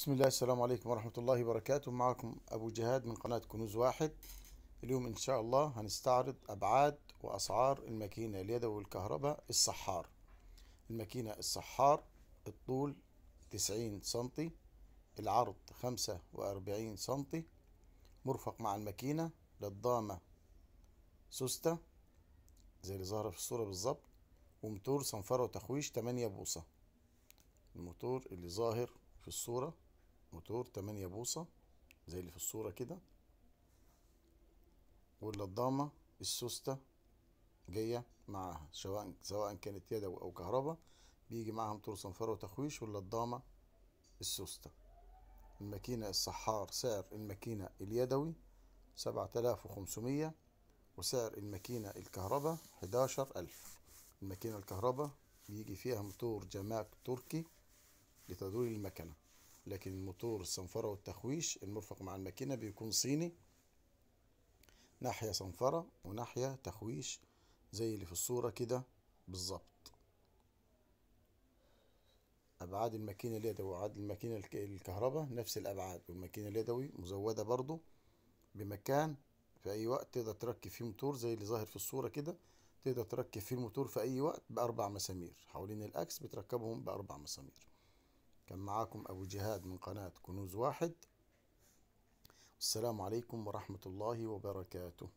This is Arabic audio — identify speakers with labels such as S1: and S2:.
S1: بسم الله السلام عليكم ورحمة الله وبركاته معكم أبو جهاد من قناة كنوز واحد اليوم إن شاء الله هنستعرض أبعاد وأسعار الماكينة اليدوي والكهرباء الصحار الماكينة الصحار الطول 90 سنتي العرض 45 سنتي مرفق مع الماكينة للضامة سوستة زي اللي ظاهرة في الصورة بالظبط وموتور صنفرة وتخويش 8 بوصة الموتور اللي ظاهر في الصورة موتور 8 بوصة زي اللي في الصورة كده واللضامة السوستة جاية معاها سواء سواء كانت يدوي أو كهرباء بيجي معاها موتور صنفرة وتخويش واللضامة السوستة الماكينة الصحار سعر الماكينة اليدوي سبعة آلاف وخمسمية وسعر الماكينة الكهرباء حداشر ألف الماكينة الكهرباء بيجي فيها موتور جماك تركي لتدوير المكنة لكن الموتور الصنفرة والتخويش المرفق مع الماكينة بيكون صيني ناحية صنفرة وناحية تخويش زي اللي في الصورة كده بالظبط أبعاد الماكينة اليدوي وأبعاد الماكينة الكهرباء نفس الأبعاد والماكينة اليدوي مزودة برضو بمكان في أي وقت تقدر تركب فيه موتور زي اللي ظاهر في الصورة كده تقدر تركب فيه الموتور في أي وقت بأربع مسامير حوالين الأكس بتركبهم بأربع مسامير كان معاكم أبو جهاد من قناة كنوز واحد والسلام عليكم ورحمة الله وبركاته